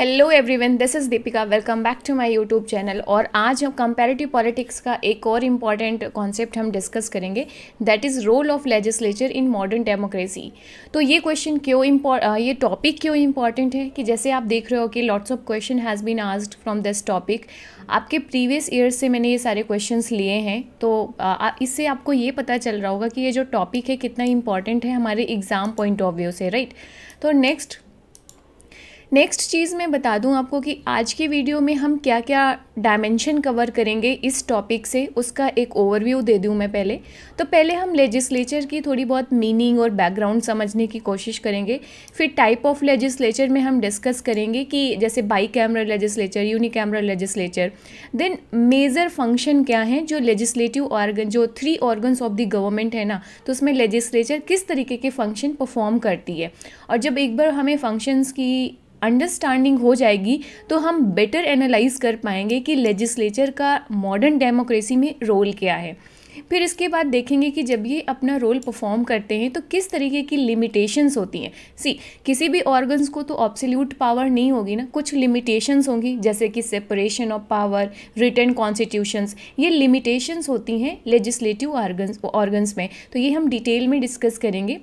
Hello everyone this is Deepika welcome back to my YouTube channel और आज हम comparative politics का एक और इम्पॉर्टेंट कॉन्सेप्ट हम डिस्कस करेंगे that is role of legislature in modern democracy तो ये क्वेश्चन क्यों इम्पॉ ये टॉपिक क्यों इम्पॉर्टेंट है कि जैसे आप देख रहे हो कि lots of question has been asked from this topic आपके प्रीवियस ईयर से मैंने ये सारे क्वेश्चन लिए हैं तो इससे आपको ये पता चल रहा होगा कि ये जो टॉपिक है कितना इम्पॉर्टेंट है हमारे एग्ज़ाम पॉइंट ऑफ व्यू से राइट right? तो नेक्स्ट नेक्स्ट चीज़ मैं बता दूं आपको कि आज के वीडियो में हम क्या क्या डायमेंशन कवर करेंगे इस टॉपिक से उसका एक ओवरव्यू दे दूं मैं पहले तो पहले हम लेजिस्लेचर की थोड़ी बहुत मीनिंग और बैकग्राउंड समझने की कोशिश करेंगे फिर टाइप ऑफ लेजिस्लेचर में हम डिस्कस करेंगे कि जैसे bicameral legislature unicameral legislature then major function क्या हैं जो लेजिस्लेटिव ऑर्गन जो three organs of the government है ना तो उसमें लेजिस्लेचर किस तरीके के फंक्शन परफॉर्म करती है और जब एक बार हमें फंक्शंस की अंडरस्टैंडिंग हो जाएगी तो हम बेटर एनालाइज कर पाएंगे कि लेजिस्लेचर का मॉडर्न डेमोक्रेसी में रोल क्या है फिर इसके बाद देखेंगे कि जब ये अपना रोल परफॉर्म करते हैं तो किस तरीके की लिमिटेशंस होती हैं सी किसी भी ऑर्गन्स को तो ऑब्सोल्यूट पावर नहीं होगी ना कुछ लिमिटेशंस होंगी जैसे कि separation of power written constitutions ये लिमिटेशंस होती हैं लेजिस्लेटिव ऑर्गन्स ऑर्गन्स में तो ये हम डिटेल में डिस्कस करेंगे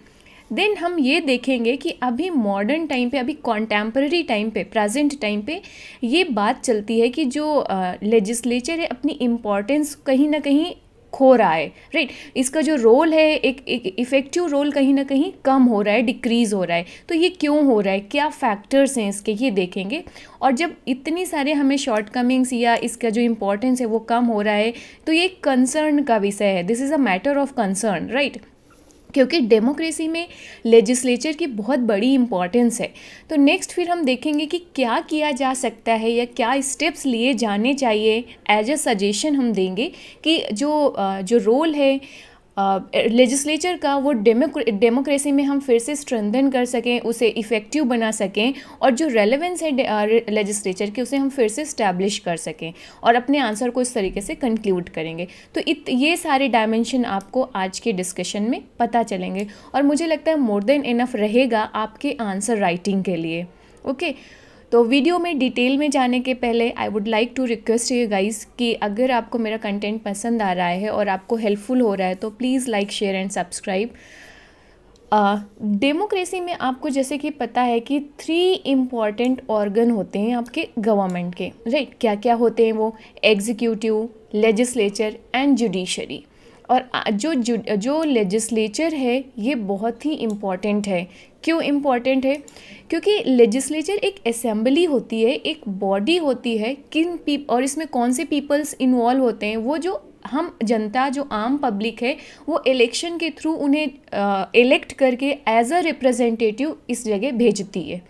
देन हम ये देखेंगे कि अभी मॉडर्न टाइम पे अभी कॉन्टेम्प्रेरी टाइम पे प्रेजेंट टाइम पे ये बात चलती है कि जो लेजिस्लेचर uh, है अपनी इम्पोर्टेंस कहीं ना कहीं खो रहा है राइट इसका जो रोल है एक एक इफ़ेक्टिव रोल कहीं ना कहीं कम हो रहा है डिक्रीज़ हो रहा है तो ये क्यों हो रहा है क्या फैक्टर्स हैं इसके ये देखेंगे और जब इतनी सारे हमें शॉर्टकमिंग्स या इसका जो इम्पोर्टेंस है वो कम हो रहा है तो ये कंसर्न का विषय है this is a matter of concern right क्योंकि डेमोक्रेसी में लेजिस्लेचर की बहुत बड़ी इम्पॉर्टेंस है तो नेक्स्ट फिर हम देखेंगे कि क्या किया जा सकता है या क्या स्टेप्स लिए जाने चाहिए एज अ सजेशन हम देंगे कि जो जो रोल है लेजिस्लेचर का वो डेमोक्रेसी में हम फिर से स्ट्रेंथन कर सकें उसे इफ़ेक्टिव बना सकें और जो रेलेवेंस है लेजिस्लेचर की उसे हम फिर से इस्टेब्लिश कर सकें और अपने आंसर को इस तरीके से कंक्लूड करेंगे तो इत ये सारे डायमेंशन आपको आज के डिस्कशन में पता चलेंगे और मुझे लगता है मोर देन इनफ रहेगा आपके आंसर राइटिंग के लिए ओके okay? तो वीडियो में डिटेल में जाने के पहले I would like to request you guys कि अगर आपको मेरा कंटेंट पसंद आ रहा है और आपको हेल्पफुल हो रहा है तो please like share and subscribe democracy में आपको जैसे कि पता है कि थ्री इम्पॉर्टेंट ऑर्गन होते हैं आपके गवर्नमेंट के राइट right? क्या क्या होते हैं वो एग्जीक्यूटिव लेजिस्लेचर एंड जुडिशरी और जो जो लेजिस्लेचर है ये बहुत ही इम्पॉर्टेंट है क्यों इम्पॉर्टेंट है क्योंकि लेजिस्लेचर एक असेंबली होती है एक बॉडी होती है किन पीप और इसमें कौन से पीपल्स इन्वॉल्व होते हैं वो जो हम जनता जो आम पब्लिक है वो इलेक्शन के थ्रू उन्हें इलेक्ट करके एज अ रिप्रेजेंटेटिव इस जगह भेजती है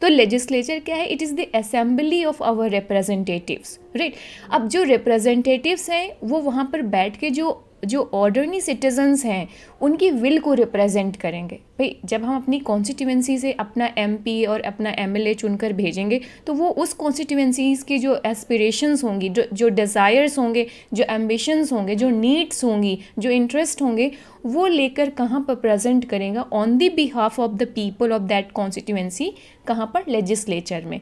तो लेजिस्लेचर क्या है it is the assembly of our representatives right अब जो रिप्रेजेंटेटिव्स हैं वो वहाँ पर बैठ के जो जो ऑर्डरनी सिटीजन्स हैं उनकी विल को रिप्रेजेंट करेंगे भाई जब हम अपनी कॉन्स्टिट्यूएंसी से अपना एमपी और अपना एमएलए चुनकर भेजेंगे तो वो उस कॉन्स्टिट्यूएंसीज़ की जो एस्पिरेशंस होंगी जो जो डिज़ायर्स होंगे जो एम्बिशंस होंगे जो नीड्स होंगी जो इंटरेस्ट होंगे वो लेकर कहाँ पर प्रेजेंट करेगा on the behalf of the people of that constituency कहाँ पर लेजिस्लेचर में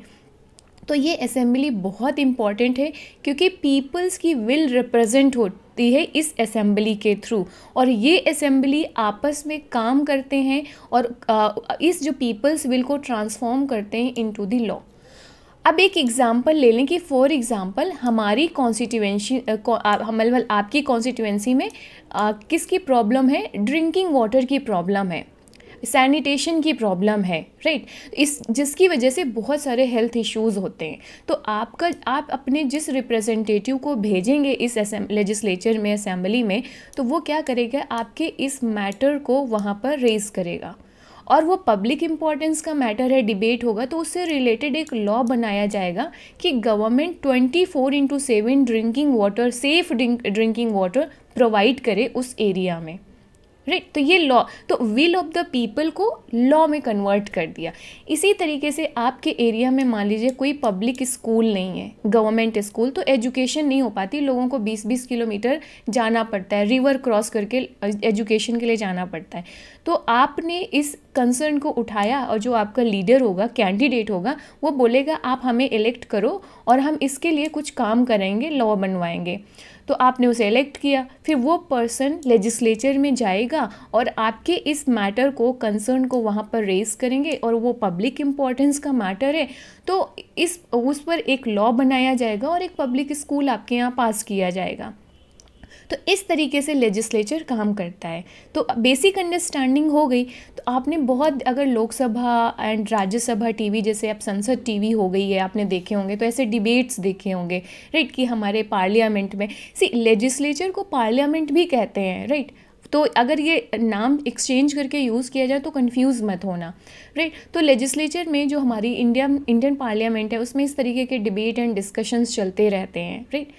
तो ये असेंबली बहुत इम्पॉर्टेंट है क्योंकि पीपल्स की विल रिप्रेजेंट हो होती है इस असेंबली के थ्रू और ये असेंबली आपस में काम करते हैं और इस जो पीपल्स विल को ट्रांसफॉर्म करते हैं इनटू द लॉ अब एक एग्ज़ाम्पल ले लें कि फॉर एग्ज़ाम्पल हमारी कॉन्स्टिट्यूंसी मतलब आपकी कॉन्स्टिट्यूंसी में किसकी प्रॉब्लम है ड्रिंकिंग वाटर की प्रॉब्लम है सैनिटेशन की प्रॉब्लम है राइट तो इस जिसकी वजह से बहुत सारे हेल्थ इश्यूज़ होते हैं तो आपका आप अपने जिस रिप्रेजेंटेटिव को भेजेंगे इस लेजिस्लेचर में असेंबली में तो वो क्या करेगा आपके इस मैटर को वहाँ पर रेज करेगा और वो पब्लिक इम्पॉर्टेंस का मैटर है डिबेट होगा तो उससे रिलेटेड एक लॉ बनाया जाएगा कि government 24 four into seven drinking water safe drinking water provide करे उस एरिया में राइट तो ये लॉ तो विल ऑफ द पीपल को लॉ में कन्वर्ट कर दिया इसी तरीके से आपके एरिया में मान लीजिए कोई पब्लिक स्कूल नहीं है गवर्नमेंट स्कूल तो एजुकेशन नहीं हो पाती लोगों को 20-20 किलोमीटर जाना पड़ता है रिवर क्रॉस करके एजुकेशन के लिए जाना पड़ता है तो आपने इस कंसर्न को उठाया और जो आपका लीडर होगा कैंडिडेट होगा वो बोलेगा आप हमें इलेक्ट करो और हम इसके लिए कुछ काम करेंगे लॉ बनवाएंगे तो आपने उसे इलेक्ट किया फिर वो पर्सन लेजिस्लेचर में जाएगा और आपके इस मैटर को कंसर्न को वहाँ पर रेस करेंगे और वो पब्लिक इम्पॉर्टेंस का मैटर है तो इस उस पर एक लॉ बनाया जाएगा और एक पब्लिक स्कूल आपके यहाँ पास किया जाएगा तो इस तरीके से लेजिस्लेचर काम करता है तो बेसिक अंडरस्टैंडिंग हो गई तो आपने बहुत अगर लोकसभा एंड राज्यसभा टीवी जैसे अब संसद टीवी हो गई है आपने देखे होंगे तो ऐसे डिबेट्स देखे होंगे राइट कि हमारे पार्लियामेंट में सी लेजिस्लेचर को पार्लियामेंट भी कहते हैं राइट तो अगर ये नाम एक्सचेंज करके यूज़ किया जाए तो कंफ्यूज मत होना राइट तो लेजिस्लेचर में जो हमारी इंडिया इंडियन पार्लियामेंट है उसमें इस तरीके के डिबेट एंड डिस्कशंस चलते रहते हैं राइट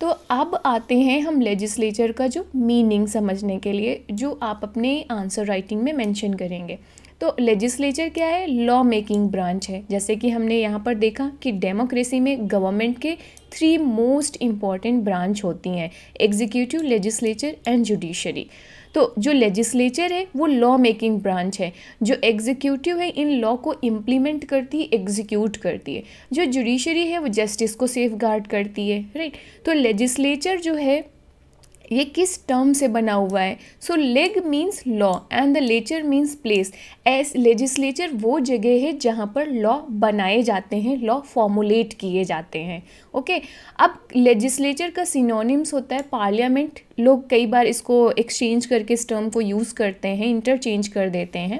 तो अब आते हैं हम लेजिस्लेचर का जो मीनिंग समझने के लिए जो आप अपने आंसर राइटिंग में मेंशन करेंगे तो लेजिस्लेचर क्या है लॉ मेकिंग ब्रांच है जैसे कि हमने यहाँ पर देखा कि डेमोक्रेसी में गवर्नमेंट के थ्री मोस्ट इम्पॉर्टेंट ब्रांच होती हैं एग्जीक्यूटिव लेजिस्लेचर एंड जुडिशरी तो जो लेजिस्लेचर है वो लॉ मेकिंग ब्रांच है जो एग्जीक्यूटिव है इन लॉ को इम्प्लीमेंट करती है एग्जीक्यूट करती है जो जुडिशरी है वो जस्टिस को सेफ गार्ड करती है राइट तो लेजिस्लेचर जो है ये किस टर्म से बना हुआ है so leg means law and the lature means place as legislature वो जगह है जहाँ पर लॉ बनाए जाते हैं लॉ फॉर्मुलेट किए जाते हैं ओके अब लेजिस्लेचर का सिनोनिम्स होता है पार्लियामेंट लोग कई बार इसको एक्सचेंज करके इस टर्म को यूज़ करते हैं इंटरचेंज कर देते हैं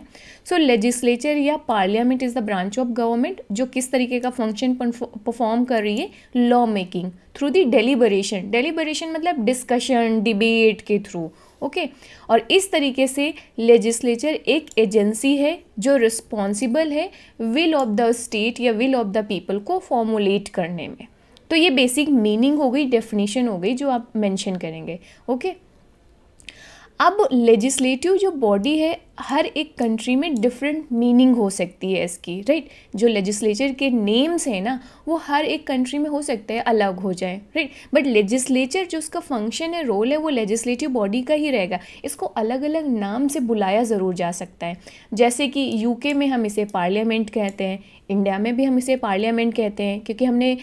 सो लेजिस्लेचर या parliament is the branch of government जो किस तरीके का फंक्शन परफॉर्म कर रही है law making through the deliberation deliberation मतलब डिस्कशन डिबेट के थ्रू ओके okay? और इस तरीके से लेजिस्लेचर एक एजेंसी है जो रिस्पॉन्सिबल है विल ऑफ द स्टेट या विल ऑफ द पीपल को फॉर्मुलेट करने में तो ये बेसिक मीनिंग हो गई डेफिनेशन हो गई जो आप मेंशन करेंगे ओके okay? अब लेजिस्लेटिव जो बॉडी है हर एक कंट्री में डिफरेंट मीनिंग हो सकती है इसकी राइट जो लेजिस्लेचर के नेम्स हैं ना वो हर एक कंट्री में हो सकता है अलग हो जाए राइट बट लेजिस्लेचर जो उसका फंक्शन है रोल है वो लेजिस्लेटिव बॉडी का ही रहेगा इसको अलग अलग नाम से बुलाया ज़रूर जा सकता है जैसे कि यूके में हम इसे पार्लियामेंट कहते हैं इंडिया में भी हम इसे पार्लियामेंट कहते हैं क्योंकि हमने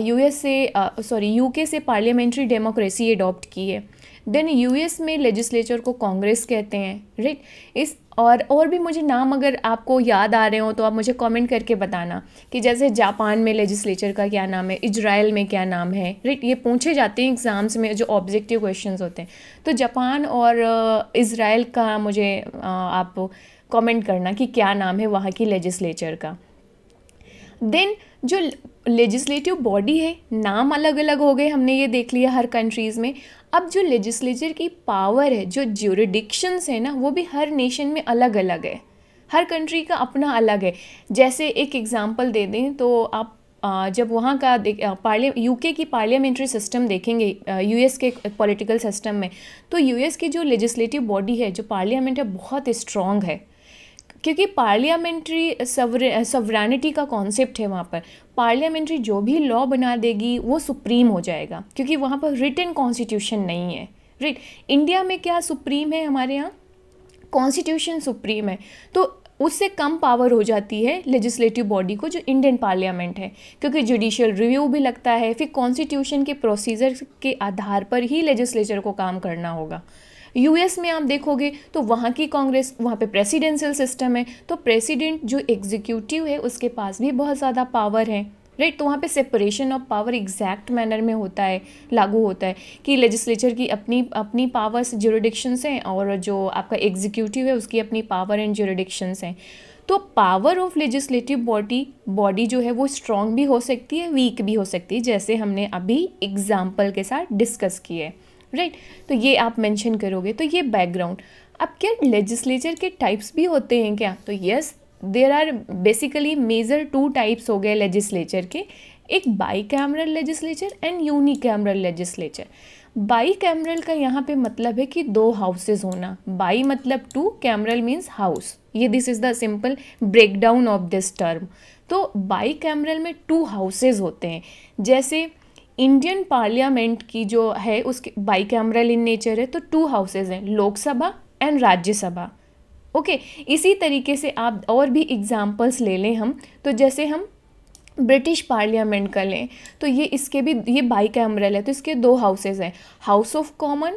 यूएस uh, से सॉरी uh, यूके से पार्लियामेंट्री डेमोक्रेसी अडॉप्ट की है देन यूएस में लेजिस्लेचर को कांग्रेस कहते हैं राइट इस और और भी मुझे नाम अगर आपको याद आ रहे हो तो आप मुझे कमेंट करके बताना कि जैसे जापान में लेजिस्लेचर का क्या नाम है इजराइल में क्या नाम है राइट ये पूछे जाते हैं एग्ज़ाम्स में जो ऑब्जेक्टिव क्वेश्चंस होते हैं तो जापान और इसराइल का मुझे आप कमेंट करना कि क्या नाम है वहाँ की लेजिस्लेचर का देन जो लेजिस्लेटिव बॉडी है नाम अलग अलग हो गए हमने ये देख लिया हर कंट्रीज़ में अब जो लेजिस्लेचर की पावर है जो ज्यूरिडिक्शंस है ना वो भी हर नेशन में अलग अलग है हर कंट्री का अपना अलग है जैसे एक एग्ज़ाम्पल दे दें तो आप जब वहाँ का पार्लिय यूके की पार्लियामेंट्री सिस्टम देखेंगे यूएस के पॉलिटिकल सिस्टम में तो यूएस की जो लेजिस्लेटिव बॉडी है जो पार्लियामेंट है बहुत स्ट्रॉन्ग है क्योंकि पार्लियामेंट्री सवरानिटी का कॉन्सेप्ट है वहाँ पर पार्लियामेंट्री जो भी लॉ बना देगी वो सुप्रीम हो जाएगा क्योंकि वहाँ पर रिटर्न कॉन्स्टिट्यूशन नहीं है राइट इंडिया में क्या सुप्रीम है हमारे यहाँ कॉन्स्टिट्यूशन सुप्रीम है तो उससे कम पावर हो जाती है लेजिस्लेटिव बॉडी को जो इंडियन पार्लियामेंट है क्योंकि जुडिशियल रिव्यू भी लगता है फिर कॉन्स्टिट्यूशन के प्रोसीजर के आधार पर ही लेजिस्लेचर को काम करना होगा यूएस में आप देखोगे तो वहाँ की कांग्रेस वहाँ पे प्रेसिडेंशियल सिस्टम है तो प्रेसिडेंट जो एग्जीक्यूटिव है उसके पास भी बहुत ज़्यादा पावर है राइट तो वहाँ पे separation of power exact manner में होता है लागू होता है कि लेजिस्लेचर की अपनी अपनी पावर्स जुरिडिक्शंस हैं और जो आपका एग्जीक्यूटिव है उसकी अपनी पावर एंड जुरिडिक्शंस हैं तो power of legislative body body जो है वो स्ट्रॉन्ग भी हो सकती है वीक भी हो सकती है जैसे हमने अभी एग्जाम्पल के साथ डिस्कस किया है राइट right? तो ये आप मेंशन करोगे तो ये बैकग्राउंड अब क्या लेजिस्लेचर के टाइप्स भी होते हैं क्या तो yes there are basically major two types हो गए लेजिस्लेचर के एक bicameral legislature and unicameral legislature bicameral का यहाँ पे मतलब है कि दो हाउसेज होना बाई मतलब टू कैमरल मीन्स हाउस ये this is the simple breakdown of this term तो बाई कैमरल में टू हाउसेज होते हैं जैसे इंडियन पार्लियामेंट की जो है उसके बाई कैमरल इन नेचर है तो टू हाउसेज हैं लोकसभा एंड राज्यसभा ओके इसी तरीके से आप और भी एग्जाम्पल्स ले लें हम तो जैसे हम ब्रिटिश पार्लियामेंट का लें तो ये इसके भी ये बाई कैमरल है तो इसके दो हाउसेज हैं house of common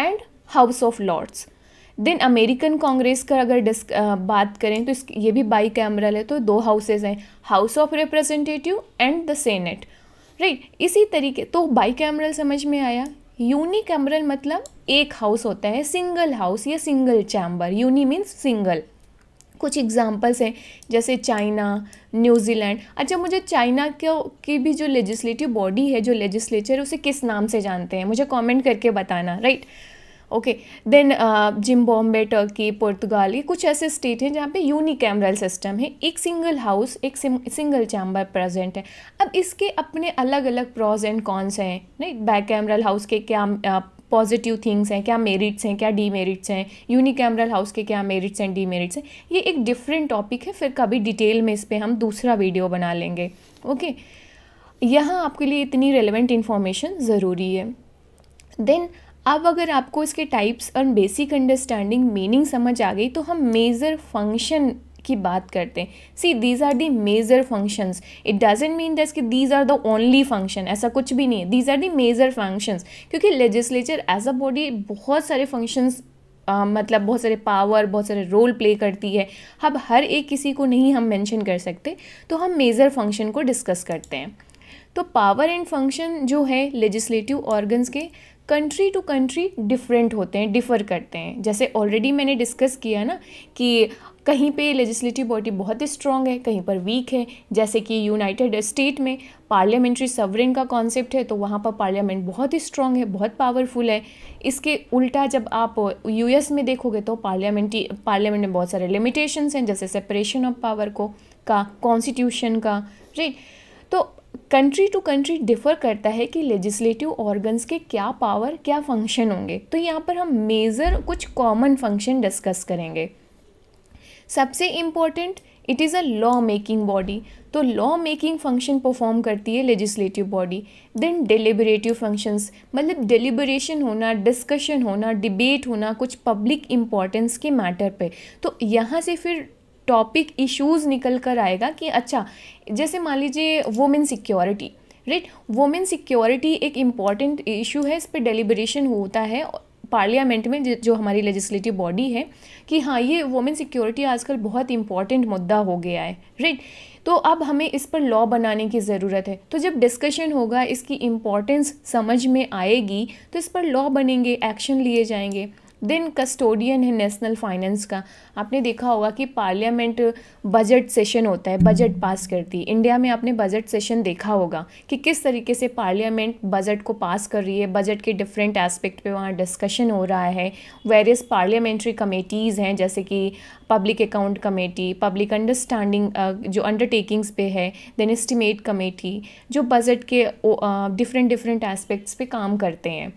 and house of lords then American Congress का अगर डिस्क आ, बात करें तो इस ये भी बाई कैमरल है तो दो हाउसेज हैं house of representative and the senate right right? इसी तरीके तो बाई कैमरल समझ में आया यूनी कैमरल मतलब एक हाउस होता है सिंगल हाउस या single chamber uni means single कुछ एग्जाम्पल्स हैं जैसे चाइना न्यूजीलैंड अच्छा मुझे चाइना के की भी जो लेजिस्लेटिव बॉडी है जो लेजिस्लेचर उसे किस नाम से जानते हैं मुझे कमेंट करके बताना right right? Okay then Zimbabwe Turkey Portugal ये कुछ ऐसे स्टेट हैं जहाँ पे यूनिकैमरल कैमरल सिस्टम है एक सिंगल हाउस एक सिंगल चैम्बर प्रेजेंट है अब इसके अपने अलग अलग प्रॉज एंड कॉन्स हैं नहीं बैक कैमरल हाउस के क्या पॉजिटिव uh, थिंग्स हैं क्या मेरिट्स हैं क्या डीमेरिट्स हैं यूनिकैमरल हाउस के क्या मेरिट्स एंड डीमेरिट्स हैं ये एक डिफरेंट टॉपिक है फिर कभी डिटेल में इस पर हम दूसरा वीडियो बना लेंगे ओके okay? यहाँ आपके लिए इतनी रेलिवेंट इन्फॉर्मेशन ज़रूरी है देन अब अगर आपको इसके टाइप्स और बेसिक अंडरस्टैंडिंग मीनिंग समझ आ गई तो हम मेज़र फंक्शन की बात करते हैं see these are the major functions it doesn't mean that's कि these are the only function ऐसा कुछ भी नहीं है these are the major functions क्योंकि लेजिस्लेचर एज अ बॉडी बहुत सारे फंक्शंस Uh, मतलब बहुत सारे पावर बहुत सारे रोल प्ले करती है अब हर एक किसी को नहीं हम मेंशन कर सकते तो हम मेजर फंक्शन को डिस्कस करते हैं तो पावर एंड फंक्शन जो है लेजिस्लेटिव ऑर्गन्स के कंट्री टू कंट्री डिफरेंट होते हैं डिफ़र करते हैं जैसे ऑलरेडी मैंने डिस्कस किया ना कि कहीं पे लेजिस्लेटिव बॉडी बहुत ही स्ट्रॉन्ग है कहीं पर वीक है जैसे कि यूनाइटेड स्टेट में पार्लियामेंट्री सवरेन का कॉन्सेप्ट है तो वहाँ पर पार्लियामेंट बहुत ही स्ट्रॉन्ग है बहुत पावरफुल है इसके उल्टा जब आप यूएस में देखोगे तो पार्लियामेंट्री पार्लियामेंट में बहुत सारे लिमिटेशंस हैं जैसे सेपरेशन ऑफ पावर को का कॉन्स्टिट्यूशन का right country to country differ करता है कि लेजिस्लेटिव ऑर्गन्स के क्या पावर क्या फंक्शन होंगे तो यहाँ पर हम मेजर कुछ कॉमन फंक्शन डिस्कस करेंगे सबसे important it is a law making body तो लॉ मेकिंग फंक्शन परफॉर्म करती है legislative body then deliberative functions मतलब डिलिबरेशन होना डिस्कशन होना डिबेट होना कुछ पब्लिक इम्पॉर्टेंस के मैटर पे तो यहाँ से फिर टॉपिक इश्यूज़ निकल कर आएगा कि अच्छा जैसे मान लीजिए women security right women security एक इम्पॉर्टेंट इशू है इस पर डेलीबरेशन होता है पार्लियामेंट में जो हमारी लेजिस्लेटिव बॉडी है कि हाँ ये वुमेन सिक्योरिटी आजकल बहुत इंपॉर्टेंट मुद्दा हो गया है राइट तो अब हमें इस पर लॉ बनाने की ज़रूरत है तो जब डिस्कशन होगा इसकी इम्पॉर्टेंस समझ में आएगी तो इस पर लॉ बनेंगे एक्शन लिए जाएंगे देन कस्टोडियन है नेशनल फाइनेंस का आपने देखा होगा कि पार्लियामेंट बजट सेशन होता है बजट पास करती है इंडिया में आपने बजट सेशन देखा होगा कि किस तरीके से पार्लियामेंट बजट को पास कर रही है बजट के डिफरेंट एस्पेक्ट पे वहाँ डिस्कशन हो रहा है वेरियस पार्लियामेंट्री कमेटीज़ हैं जैसे कि public account committee public understanding जो अंडरटेकिंग्स पे है देन एस्टिमेट कमेटी जो बजट के डिफरेंट डिफरेंट एस्पेक्ट्स पे काम करते हैं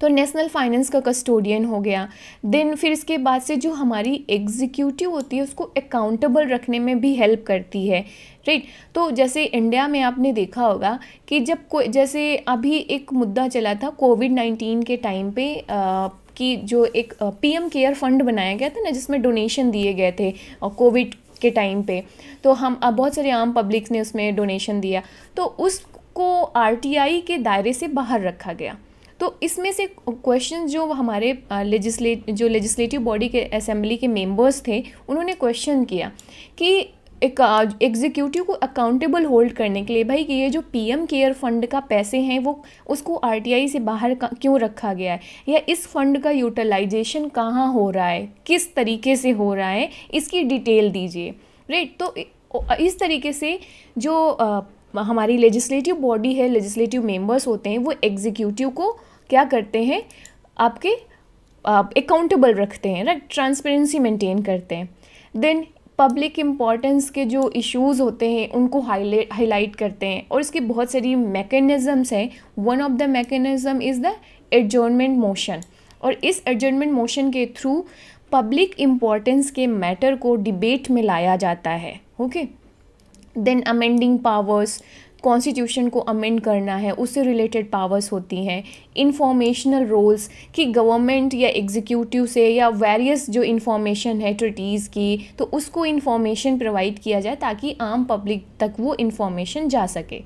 तो नेशनल फाइनेंस का कस्टोडियन हो गया देन फिर इसके बाद से जो हमारी एग्जीक्यूटिव होती है उसको अकाउंटेबल रखने में भी हेल्प करती है राइट तो जैसे इंडिया में आपने देखा होगा कि जब कोई जैसे अभी एक मुद्दा चला था कोविड नाइन्टीन के टाइम पे आ, कि जो एक पीएम केयर फंड बनाया गया था ना जिसमें डोनेशन दिए गए थे कोविड के टाइम पे तो हम अब बहुत सारे आम पब्लिक्स ने उसमें डोनेशन दिया तो उसको आरटीआई के दायरे से बाहर रखा गया तो इसमें से क्वेश्चन जो हमारे लेजिस्लेट जो लेजिस्लेटिव बॉडी के असेंबली के मेंबर्स थे उन्होंने क्वेश्चन किया कि एक एग्जीक्यूटिव को अकाउंटेबल होल्ड करने के लिए भाई कि ये जो पीएम केयर फंड का पैसे हैं वो उसको आरटीआई से बाहर क्यों रखा गया है या इस फंड का यूटिलाइजेशन कहाँ हो रहा है किस तरीके से हो रहा है इसकी डिटेल दीजिए राइट तो इस तरीके से जो आ, हमारी लेजिस्लेटिव बॉडी है लेजिस्लेटिव मेंबर्स होते हैं वो एग्जीक्यूटिव को क्या करते हैं आपके अकाउंटेबल रखते हैं राइट ट्रांसपेरेंसी मेंटेन करते हैं देन पब्लिक इम्पॉर्टेंस के जो इश्यूज़ होते हैं उनको हाईलाइट हाईलाइट करते हैं और इसकी बहुत सारी मैकेनिज़म्स हैं one of the mechanism is the adjournment motion और इस एडजर्नमेंट मोशन के थ्रू पब्लिक इम्पॉर्टेंस के मैटर को डिबेट में लाया जाता है okay then amending powers constitution को अमेंड करना है उससे रिलेटेड पावर्स होती हैं इंफॉर्मेशनल रोल्स कि गवर्नमेंट या एग्जीक्यूटिव से या वेरियस जो इंफॉर्मेशन है ट्रिटीज़ की तो उसको इंफॉर्मेशन प्रोवाइड किया जाए ताकि आम पब्लिक तक वो इंफॉर्मेशन जा सके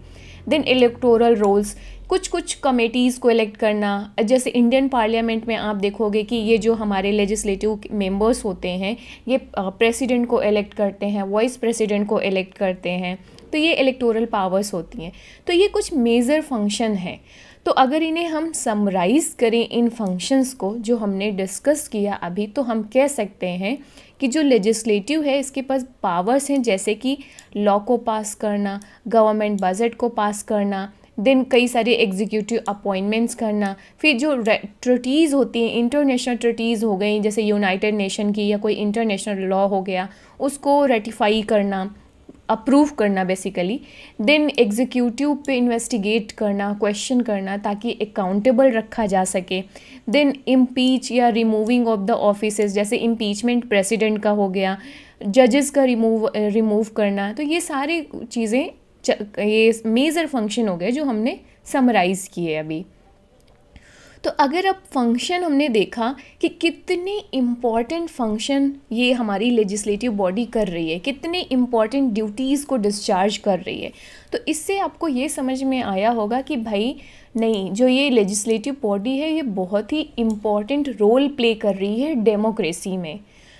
देन इलेक्टोरल रोल्स कुछ कुछ कमेटीज़ को इलेक्ट करना जैसे इंडियन पार्लियामेंट में आप देखोगे कि ये जो हमारे लेजिस्लेटिव मेंबर्स होते हैं ये प्रेसिडेंट को इलेक्ट करते हैं वाइस प्रेसिडेंट को इलेक्ट करते हैं तो ये इलेक्टोरल पावर्स होती हैं तो ये कुछ मेजर फंक्शन हैं तो अगर इन्हें हम समराइज़ करें इन फंक्शंस को जो हमने डिस्कस किया अभी तो हम कह सकते हैं कि जो लेजिस्लेटिव है इसके पास पावर्स हैं जैसे कि लॉ को पास करना गवर्नमेंट बजट को पास करना देन कई सारे एग्जीक्यूटिव अपॉइंटमेंट्स करना फिर जो ट्रटीज़ होती हैं इंटरनेशनल ट्रटीज़ हो गई जैसे यूनाइटेड नेशन की या कोई इंटरनेशनल लॉ हो गया उसको रेटिफाई करना अप्रूव करना बेसिकली देन एग्जीक्यूटिव पे इन्वेस्टिगेट करना क्वेश्चन करना ताकि अकाउंटेबल रखा जा सके देन इम्पीच या रिमूविंग ऑफ द ऑफिस जैसे इम्पीचमेंट प्रेसिडेंट का हो गया जजेस का रिमूव रिमूव करना तो ये सारी चीज़ें ये मेजर फंक्शन हो गए जो हमने समराइज़ किए अभी तो अगर अब फंक्शन हमने देखा कि कितने इम्पॉर्टेंट फंक्शन ये हमारी लेजिस्लेटिव बॉडी कर रही है कितने इम्पॉर्टेंट ड्यूटीज़ को डिस्चार्ज कर रही है तो इससे आपको ये समझ में आया होगा कि भाई नहीं जो ये लेजिस्लेटिव बॉडी है ये बहुत ही इम्पॉर्टेंट रोल प्ले कर रही है डेमोक्रेसी में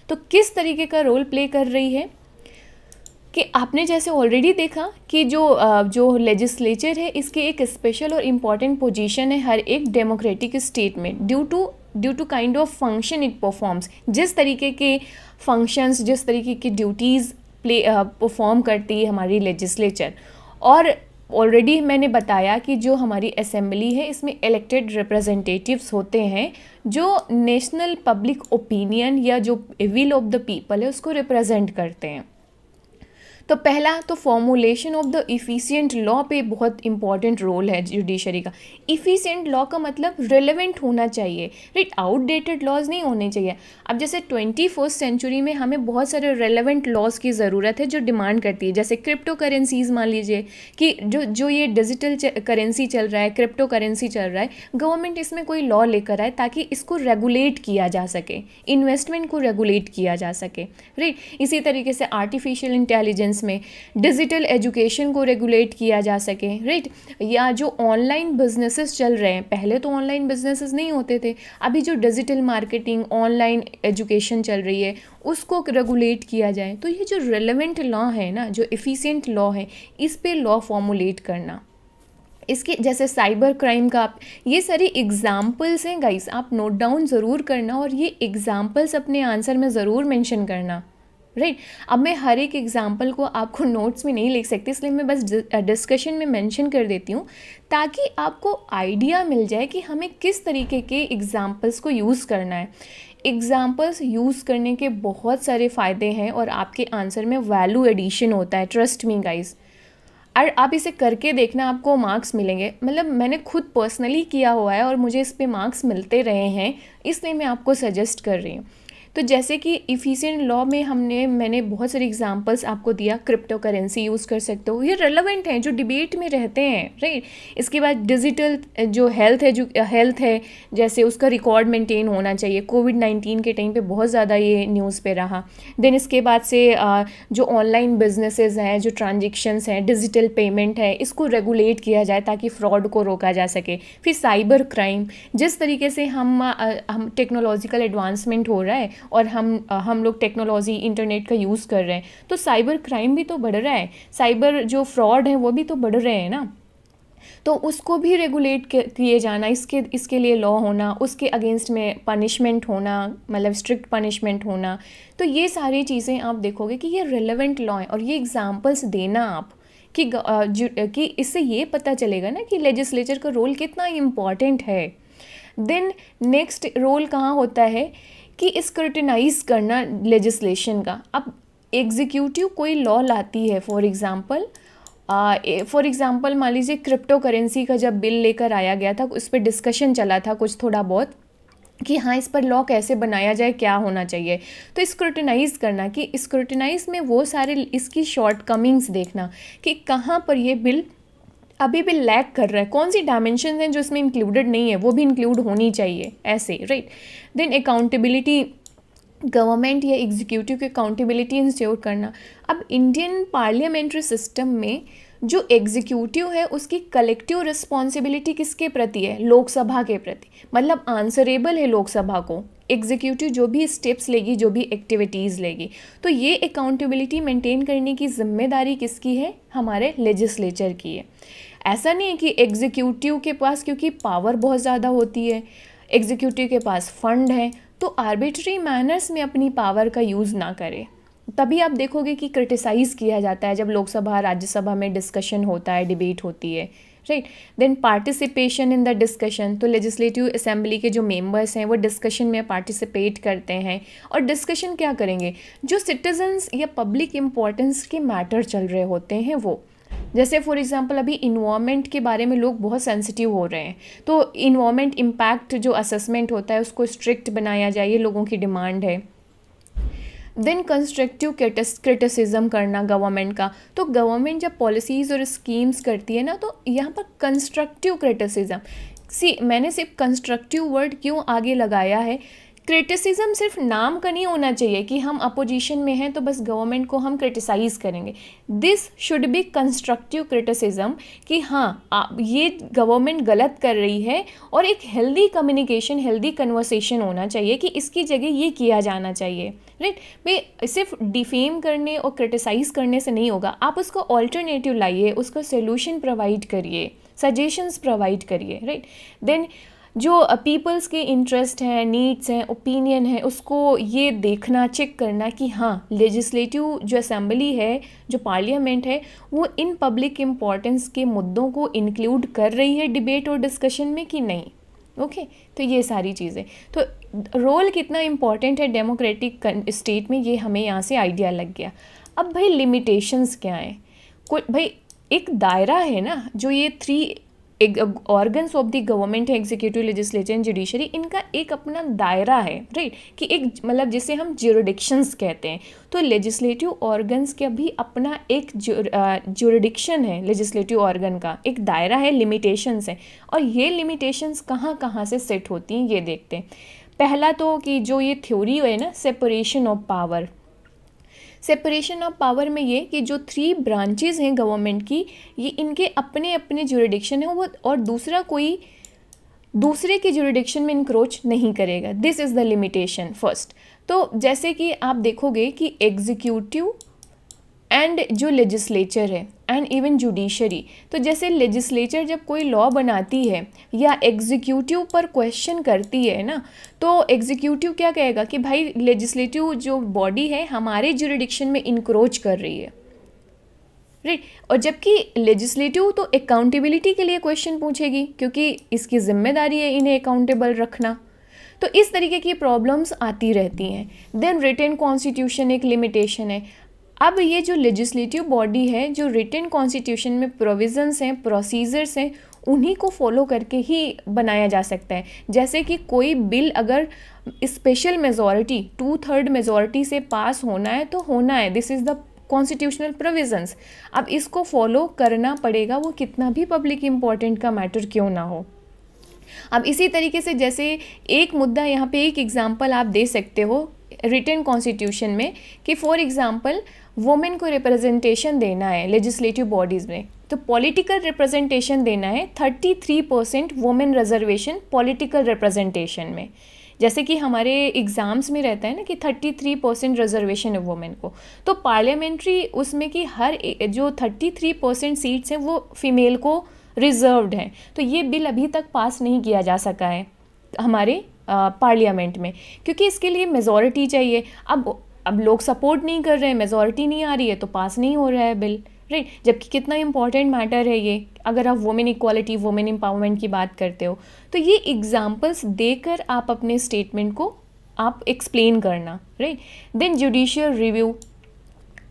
तो किस तरीके का रोल प्ले कर रही है कि आपने जैसे ऑलरेडी देखा कि जो जो लेजिस्लेचर है इसकी एक स्पेशल और इम्पॉर्टेंट पोजीशन है हर एक डेमोक्रेटिक स्टेट में due to due to kind of function it performs जिस तरीके के फंक्शंस जिस तरीके की ड्यूटीज़ प्ले परफॉर्म करती है हमारी लेजिस्लेचर और ऑलरेडी मैंने बताया कि जो हमारी असेंबली है इसमें इलेक्टेड रिप्रेजेंटेटिव्स होते हैं जो नेशनल पब्लिक ओपिनियन या जो विल ऑफ द पीपल है उसको रिप्रेजेंट करते हैं तो पहला तो formulation of the efficient law पे बहुत इंपॉर्टेंट रोल है जुडिशरी का इफ़िशियंट लॉ का मतलब रिलेवेंट होना चाहिए राइट आउटडेटेड लॉज नहीं होने चाहिए अब जैसे ट्वेंटी फर्स्ट सेंचुरी में हमें बहुत सारे रिलेवेंट लॉज की ज़रूरत है जो डिमांड करती है जैसे क्रिप्टो करेंसीज़ मान लीजिए कि जो जो ये डिजिटल करेंसी चल रहा है क्रिप्टो करेंसी चल रहा है गवर्नमेंट इसमें कोई लॉ लेकर आए ताकि इसको रेगुलेट किया जा सके इन्वेस्टमेंट को रेगुलेट किया जा सके राइट इसी तरीके से आर्टिफिशियल इंटेलिजेंस सेंस में डिजिटल एजुकेशन को रेगुलेट किया जा सके राइट या जो ऑनलाइन बिजनेसेस चल रहे हैं पहले तो ऑनलाइन बिजनेसेस नहीं होते थे अभी जो डिजिटल मार्केटिंग ऑनलाइन एजुकेशन चल रही है उसको रेगुलेट किया जाए तो ये जो रेलिवेंट लॉ है ना जो इफ़िशेंट लॉ है इस पर लॉ फॉर्मुलेट करना इसके जैसे साइबर क्राइम का आप ये सारी एग्ज़ाम्पल्स हैं गाइस आप नोट डाउन ज़रूर करना और ये एग्ज़ाम्पल्स अपने आंसर में ज़रूर मेंशन करना राइट right? अब मैं हर एक एग्जाम्पल को आपको नोट्स में नहीं लिख सकती इसलिए मैं बस डिस्कशन में मेंशन कर देती हूँ ताकि आपको आइडिया मिल जाए कि हमें किस तरीके के एग्ज़ाम्पल्स को यूज़ करना है एग्ज़ाम्पल्स यूज़ करने के बहुत सारे फ़ायदे हैं और आपके आंसर में वैल्यू एडिशन होता है ट्रस्ट मी गाइज़ और आप इसे करके देखना आपको मार्क्स मिलेंगे मतलब मैंने खुद पर्सनली किया हुआ है और मुझे इस पर मार्क्स मिलते रहे हैं इसलिए मैं आपको सजेस्ट कर रही हूँ तो जैसे कि इफिशियंट लॉ में हमने मैंने बहुत सारी एग्जांपल्स आपको दिया क्रिप्टो करेंसी यूज़ कर सकते हो ये रेलेवेंट हैं जो डिबेट में रहते हैं राइट इसके बाद डिजिटल जो हेल्थ है जो हेल्थ है जैसे उसका रिकॉर्ड मेंटेन होना चाहिए कोविड नाइन्टीन के टाइम पर बहुत ज़्यादा ये न्यूज़ पे रहा देन इसके बाद से जो ऑनलाइन बिजनेसेस हैं जो ट्रांजेक्शन्स हैं डिजिटल पेमेंट है इसको रेगुलेट किया जाए ताकि फ्रॉड को रोका जा सके फिर साइबर क्राइम जिस तरीके से हम हम टेक्नोलॉजिकल एडवांसमेंट हो रहा है और हम हम लोग टेक्नोलॉजी इंटरनेट का यूज़ कर रहे हैं तो साइबर क्राइम भी तो बढ़ रहा है साइबर जो फ्रॉड है वो भी तो बढ़ रहे हैं ना तो उसको भी रेगुलेट किए जाना इसके इसके लिए लॉ होना उसके अगेंस्ट में पनिशमेंट होना मतलब स्ट्रिक्ट पनिशमेंट होना तो ये सारी चीज़ें आप देखोगे कि ये रेलेवेंट लॉ हैं और ये एग्ज़ाम्पल्स देना आप कि कि इससे ये पता चलेगा ना कि लेजिस्लेचर का रोल कितना इम्पॉर्टेंट है देन नेक्स्ट रोल कहाँ होता है कि स्क्रूटिनाइज करना लेजिस्लेशन का अब एग्जीक्यूटिव कोई लॉ लाती है फॉर एग्ज़ाम्पल फॉर एग्ज़ाम्पल मान लीजिए क्रिप्टो करेंसी का जब बिल लेकर आया गया था उस पर डिस्कशन चला था कुछ थोड़ा बहुत कि हाँ इस पर लॉ कैसे बनाया जाए क्या होना चाहिए तो स्क्रूटिनाइज करना कि स्क्रूटिनाइज में वो सारे इसकी शॉर्ट कमिंग्स देखना कि कहाँ पर ये बिल अभी भी लैक कर रहा है कौन सी डायमेंशन हैं जो इसमें इंक्लूडेड नहीं है वो भी इंक्लूड होनी चाहिए ऐसे राइट देन अकाउंटेबिलिटी गवर्नमेंट या एग्जीक्यूटिव की अकाउंटेबिलिटी इंस्योर करना अब इंडियन पार्लियामेंट्री सिस्टम में जो एग्जीक्यूटिव है उसकी कलेक्टिव रिस्पॉन्सिबिलिटी किसके प्रति है लोकसभा के प्रति मतलब आंसरेबल है लोकसभा को एग्जीक्यूटिव जो भी स्टेप्स लेगी जो भी एक्टिविटीज़ लेगी तो ये अकाउंटेबिलिटी मेंटेन करने की जिम्मेदारी किसकी है हमारे लेजिस्लेचर की है ऐसा नहीं है कि एग्जीक्यूटिव के पास क्योंकि पावर बहुत ज़्यादा होती है एग्जीक्यूटिव के पास फंड है तो आर्बिट्री मैनर्स में अपनी पावर का यूज़ ना करें तभी आप देखोगे कि क्रिटिसाइज़ किया जाता है जब लोकसभा राज्यसभा में डिस्कशन होता है डिबेट होती है right then participation in the discussion तो लेजिस्लेटिव असेंबली के जो मेंबर्स हैं वो डिस्कशन में पार्टिसिपेट करते हैं और डिस्कशन क्या करेंगे जो सिटीजन्स या पब्लिक इम्पोर्टेंस के मैटर चल रहे होते हैं वो जैसे फॉर एग्ज़ाम्पल अभी इन्वामेंट के बारे में लोग बहुत सेंसिटिव हो रहे हैं तो इन्वामेंट इम्पैक्ट जो असेसमेंट होता है उसको स्ट्रिक्ट बनाया जाए ये लोगों की डिमांड है देन कंस्ट्रक्टिव क्रिटिसिज्म करना गवर्नमेंट का तो गवर्नमेंट जब पॉलिसीज़ और स्कीम्स करती है ना तो यहाँ पर कंस्ट्रक्टिव क्रिटिसिज्म सी मैंने सिर्फ कंस्ट्रक्टिव वर्ड क्यों आगे लगाया है क्रिटिसिज्म सिर्फ नाम का नहीं होना चाहिए कि हम अपोजिशन में हैं तो बस गवर्नमेंट को हम क्रिटिसाइज़ करेंगे this should be constructive criticism कि हाँ आप ये गवर्नमेंट गलत कर रही है और एक हेल्दी कम्युनिकेशन हेल्दी कन्वर्सेशन होना चाहिए कि इसकी जगह ये किया जाना चाहिए राइट भाई सिर्फ डिफेम करने और क्रिटिसाइज़ करने से नहीं होगा आप उसको ऑल्टरनेटिव लाइए उसको सोल्यूशन प्रोवाइड करिए सजेशंस प्रोवाइड करिए राइट देन जो पीपल्स के इंटरेस्ट हैं नीड्स हैं ओपिनियन है उसको ये देखना चेक करना कि हाँ लेजिस्लेटिव जो असम्बली है जो पार्लियामेंट है वो इन पब्लिक इम्पॉर्टेंस के मुद्दों को इंक्लूड कर रही है डिबेट और डिस्कशन में कि नहीं ओके okay, तो ये सारी चीज़ें तो रोल कितना इम्पॉर्टेंट है डेमोक्रेटिक स्टेट में ये हमें यहाँ से आइडिया लग गया अब भाई लिमिटेशंस क्या हैं कोई भाई एक दायरा है ना जो ये three organs of the government है एग्जीक्यूटिव लेजिस्लेचर एंड जुडिशरी इनका एक अपना दायरा है राइट कि एक मतलब जिसे हम ज्यूरिडिक्शंस कहते हैं तो लेजिस्लेटिव ऑर्गन्स का भी अपना एक जुरोडिक्शन है लेजिस्लेटिव ऑर्गन का एक दायरा है लिमिटेशंस है और ये लिमिटेशंस कहाँ कहाँ से सेट होती हैं ये देखते हैं पहला तो कि जो ये थ्योरी है ना separation of power separation of power में ये कि जो थ्री ब्रांचेज हैं गवर्नमेंट की ये इनके अपने अपने जुरिडिक्शन हैं वो और दूसरा कोई दूसरे के जुरिडिक्शन में इंक्रोच नहीं करेगा this is the limitation first तो जैसे कि आप देखोगे कि एग्जीक्यूटिव एंड जो लेजिस्लेचर है एंड इवन जुडिशरी तो जैसे लेजिस्लेचर जब कोई लॉ बनाती है या एग्जीक्यूटिव पर क्वेश्चन करती है ना तो एग्जीक्यूटिव क्या कहेगा कि भाई लेजिस्लेटिव जो बॉडी है हमारे जुरिडिक्शन में इंक्रोच कर रही है राइट और जबकि लेजिस्लेटिव तो अकाउंटेबिलिटी के लिए क्वेश्चन पूछेगी क्योंकि इसकी जिम्मेदारी है इन्हें अकाउंटेबल रखना तो इस तरीके की प्रॉब्लम्स आती रहती हैं देन रिटर्न कॉन्स्टिट्यूशन एक लिमिटेशन है अब ये जो लेजिस्लेटिव बॉडी है जो रिटर्न कॉन्स्टिट्यूशन में प्रोविजंस हैं प्रोसीजर्स हैं उन्हीं को फॉलो करके ही बनाया जा सकता है जैसे कि कोई बिल अगर special majority two third majority से पास होना है तो होना है this is the constitutional provisions अब इसको फॉलो करना पड़ेगा वो कितना भी पब्लिक इम्पॉर्टेंट का मैटर क्यों ना हो अब इसी तरीके से जैसे एक मुद्दा यहाँ पे एक एग्ज़ाम्पल आप दे सकते हो रिटर्न कॉन्स्टिट्यूशन में कि फॉर एग्ज़ाम्पल वुमेन को रिप्रेजेंटेशन देना है लेजिस्लेटिव बॉडीज़ में तो पॉलिटिकल रिप्रेजेंटेशन देना है 33 percent women reservation political representation में जैसे कि हमारे एग्ज़ाम्स में रहता है ना कि 33 परसेंट रिजर्वेशन है वुमेन को तो पार्लियामेंट्री उसमें कि हर जो 33 परसेंट सीट्स हैं वो फीमेल को रिज़र्व हैं तो ये बिल अभी तक पास नहीं किया जा सका है हमारे पार्लियामेंट में क्योंकि इसके लिए मेजोरिटी चाहिए अब अब लोग सपोर्ट नहीं कर रहे हैं मेजोरिटी नहीं आ रही है तो पास नहीं हो रहा है बिल राइट जबकि कितना इंपॉर्टेंट मैटर है ये अगर आप वुमेन इक्वालिटी वुमेन एम्पावरमेंट की बात करते हो तो ये एग्जाम्पल्स देकर आप अपने स्टेटमेंट को आप एक्सप्लेन करना राइट देन जुडिशियल रिव्यू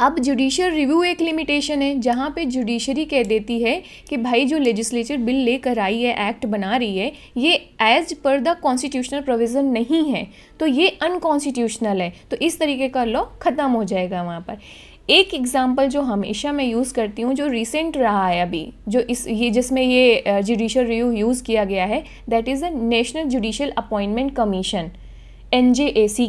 अब जुडिशियल रिव्यू एक लिमिटेशन है जहाँ पे जुडिशरी कह देती है कि भाई जो लेजिस्लेचर बिल लेकर आई है एक्ट बना रही है ये as per the constitutional provision नहीं है तो ये अनकॉन्स्टिट्यूशनल है तो इस तरीके का लॉ ख़त्म हो जाएगा वहाँ पर एक एग्ज़ाम्पल जो हमेशा मैं यूज़ करती हूँ जो रिसेंट रहा है अभी जो इस ये जिसमें ये जुडिशल रिव्यू यूज़ किया गया है that is a national judicial appointment commission N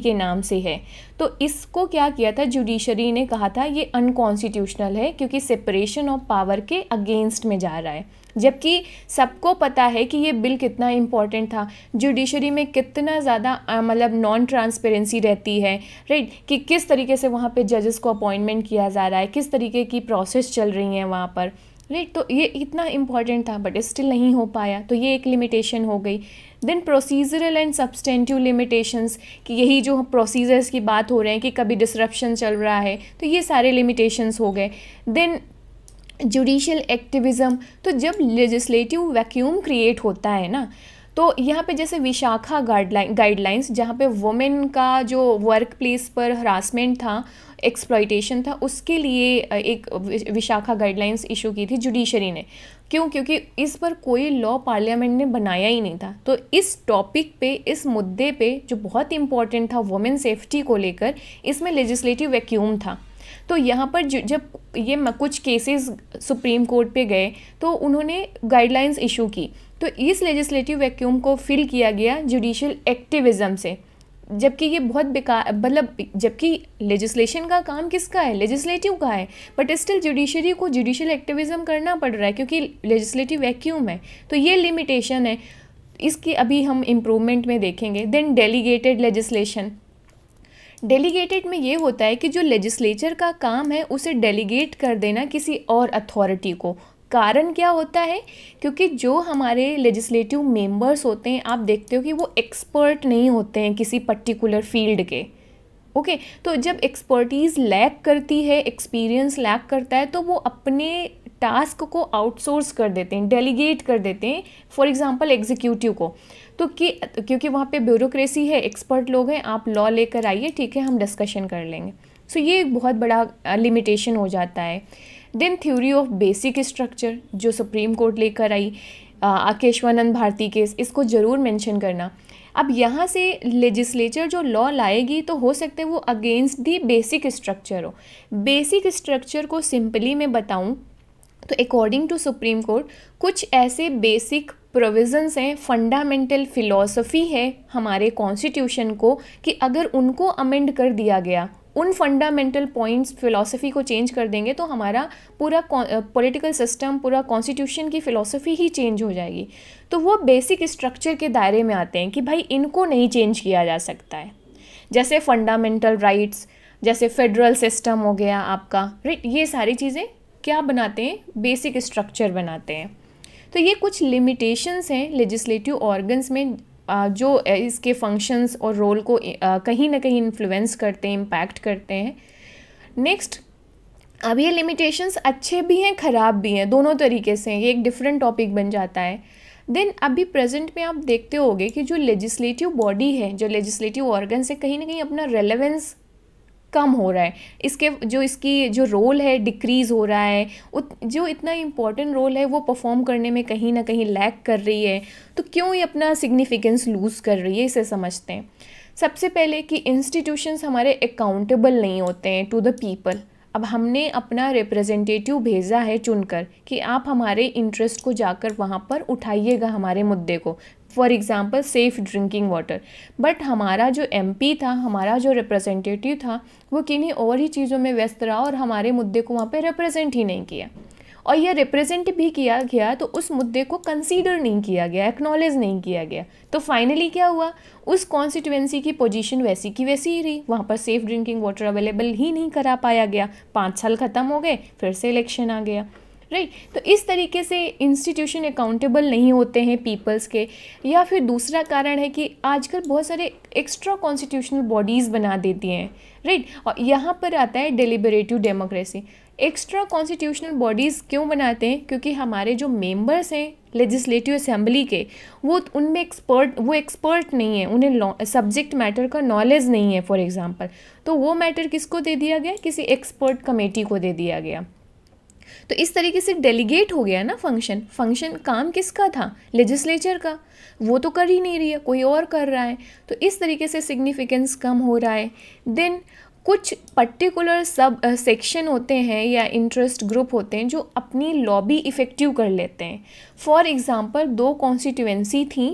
के नाम से है तो इसको क्या किया था जुडिशरी ने कहा था ये अनकॉन्स्टिट्यूशनल है क्योंकि सेपरेशन ऑफ पावर के अगेंस्ट में जा रहा है जबकि सबको पता है कि ये बिल कितना इम्पॉर्टेंट था जुडिशरी में कितना ज़्यादा मतलब नॉन ट्रांसपेरेंसी रहती है राइट कि किस तरीके से वहाँ पे जजेस को अपॉइंटमेंट किया जा रहा है किस तरीके की प्रोसेस चल रही है वहाँ पर राइट तो ये इतना इम्पॉर्टेंट था बट स्टिल नहीं हो पाया तो ये एक लिमिटेशन हो गई then procedural and substantive limitations कि यही जो प्रोसीजर्स की बात हो रहे हैं कि कभी डिसरप्शन चल रहा है तो ये सारे लिमिटेशंस हो गए देन जुडिशल एक्टिविज़म तो जब लेजिस्लेटिव वैक्यूम क्रिएट होता है ना तो यहाँ पे जैसे विशाखा गाइडलाइन गाइडलाइंस जहाँ पे वुमेन का जो वर्क प्लेस पर हरासमेंट था एक्सप्लॉयटेशन था उसके लिए एक विशाखा गाइडलाइंस इशू की थी जुडिशरी ने क्यों क्योंकि इस पर कोई लॉ पार्लियामेंट ने बनाया ही नहीं था तो इस टॉपिक पे इस मुद्दे पे जो बहुत इंपॉर्टेंट था वुमेन सेफ्टी को लेकर इसमें लेजिस्लेटिव वैक्यूम था तो यहाँ पर जब ये कुछ केसेस सुप्रीम कोर्ट पे गए तो उन्होंने गाइडलाइंस इशू की तो इस लेजिस्लेटिव वैक्यूम को फिल किया गया जुडिशल एक्टिविज़म से जबकि ये बहुत बेकार मतलब जबकि लेजिस्लेशन का काम किसका है लेजिस्लेटिव का है बट स्टिल जुडिशरी को जुडिशल एक्टिविज़म करना पड़ रहा है क्योंकि लेजिस्लेटिव वैक्यूम है तो ये लिमिटेशन है इसकी अभी हम इम्प्रूवमेंट में देखेंगे देन डेलीगेटेड लेजिस्लेशन डेलीगेटेड में ये होता है कि जो लेजिस्लेचर का काम है उसे डेलीगेट कर देना किसी और अथॉरिटी को कारण क्या होता है क्योंकि जो हमारे लेजिस्लेटिव मेंबर्स होते हैं आप देखते हो कि वो एक्सपर्ट नहीं होते हैं किसी पर्टिकुलर फील्ड के ओके okay, तो जब एक्सपर्टीज़ लैक करती है एक्सपीरियंस लैक करता है तो वो अपने टास्क को आउटसोर्स कर देते हैं डेलीगेट कर देते हैं फॉर एग्जांपल एग्जीक्यूटिव को तो कि क्योंकि वहाँ पे ब्यूरोक्रेसी है एक्सपर्ट लोग हैं आप लॉ लेकर आइए ठीक है हम डिस्कशन कर लेंगे सो so, ये एक बहुत बड़ा लिमिटेशन uh, हो जाता है then theory of basic structure जो सुप्रीम कोर्ट लेकर आई आकेशवानंद भारती केस इसको ज़रूर मेंशन करना अब यहाँ से लेजिस्लेचर जो लॉ लाएगी तो हो सकता है वो अगेंस्ट दी बेसिक स्ट्रक्चर हो बेसिक स्ट्रक्चर को सिंपली मैं बताऊँ तो अकॉर्डिंग टू सुप्रीम कोर्ट कुछ ऐसे बेसिक प्रोविजंस हैं फंडामेंटल फिलॉसफी है हमारे कॉन्स्टिट्यूशन को कि अगर उनको अमेंड कर दिया गया उन फंडामेंटल पॉइंट्स फिलॉसफी को चेंज कर देंगे तो हमारा पूरा पॉलिटिकल सिस्टम पूरा कॉन्स्टिट्यूशन की फ़िलासफ़ी ही चेंज हो जाएगी तो वो बेसिक स्ट्रक्चर के दायरे में आते हैं कि भाई इनको नहीं चेंज किया जा सकता है जैसे फंडामेंटल राइट्स जैसे फेडरल सिस्टम हो गया आपका राइट ये सारी चीज़ें क्या बनाते हैं बेसिक स्ट्रक्चर बनाते हैं तो ये कुछ लिमिटेशंस हैं लेजिस्लेटिव ऑर्गन्स में जो इसके फंक्शंस और रोल को कहीं ना कहीं इन्फ्लुएंस करते हैं इम्पैक्ट करते हैं नेक्स्ट अब ये लिमिटेशंस अच्छे भी हैं ख़राब भी हैं दोनों तरीके से ये एक डिफरेंट टॉपिक बन जाता है देन अभी प्रेजेंट में आप देखते होंगे कि जो लेजिस्लेटिव बॉडी है जो लेजिस्लेटिव ऑर्गन्स है कहीं ना कहीं अपना रेलेवेंस कम हो रहा है इसके जो इसकी जो रोल है डिक्रीज़ हो रहा है उत, जो इतना इम्पॉर्टेंट रोल है वो परफॉर्म करने में कहीं ना कहीं लैक कर रही है तो क्यों ये अपना सिग्निफिकेंस लूज़ कर रही है इसे समझते हैं सबसे पहले कि इंस्टीट्यूशंस हमारे अकाउंटेबल नहीं होते हैं टू द पीपल अब हमने अपना रिप्रेजेंटेटिव भेजा है चुनकर कि आप हमारे इंटरेस्ट को जाकर वहाँ पर उठाइएगा हमारे मुद्दे को for example safe drinking water but हमारा जो पी था हमारा जो रिप्रेजेंटेटिव था वो किन्हीं और ही चीज़ों में व्यस्त रहा और हमारे मुद्दे को वहाँ पर रिप्रेजेंट ही नहीं किया और यह रिप्रेजेंट भी किया गया तो उस मुद्दे को कंसीडर नहीं किया गया एक्नॉलेज नहीं किया गया तो फाइनली क्या हुआ उस कॉन्स्टिट्यूएंसी की पोजीशन वैसी की वैसी ही रही वहाँ पर सेफ़ ड्रिंकिंग वाटर अवेलेबल ही नहीं करा पाया गया पाँच साल ख़त्म हो गए फिर से इलेक्शन आ गया राइट right? तो इस तरीके से इंस्टीट्यूशन अकाउंटेबल नहीं होते हैं पीपल्स के या फिर दूसरा कारण है कि आजकल बहुत सारे एक्स्ट्रा कॉन्स्टिट्यूशनल बॉडीज़ बना देती हैं राइट right? और यहाँ पर आता है deliberative democracy extra constitutional bodies क्यों बनाते हैं क्योंकि हमारे जो मेंबर्स हैं लेजिस्लेटिव असेंबली के वो उनमें एक्सपर्ट वो एक्सपर्ट नहीं है उन्हें सब्जेक्ट मैटर का नॉलेज नहीं है फॉर एग्ज़ाम्पल तो वो मैटर किसको दे दिया गया किसी एक्सपर्ट कमेटी को दे दिया गया तो इस तरीके से डेलीगेट हो गया ना फंक्शन फंक्शन काम किसका था लेजिस्लेचर का वो तो कर ही नहीं रही है कोई और कर रहा है तो इस तरीके से सिग्निफिकेंस कम हो रहा है देन कुछ पर्टिकुलर सब सेक्शन होते हैं या इंटरेस्ट ग्रुप होते हैं जो अपनी लॉबी इफ़ेक्टिव कर लेते हैं फॉर एग्ज़ाम्पल दो कॉन्स्टिट्यूएंसी थी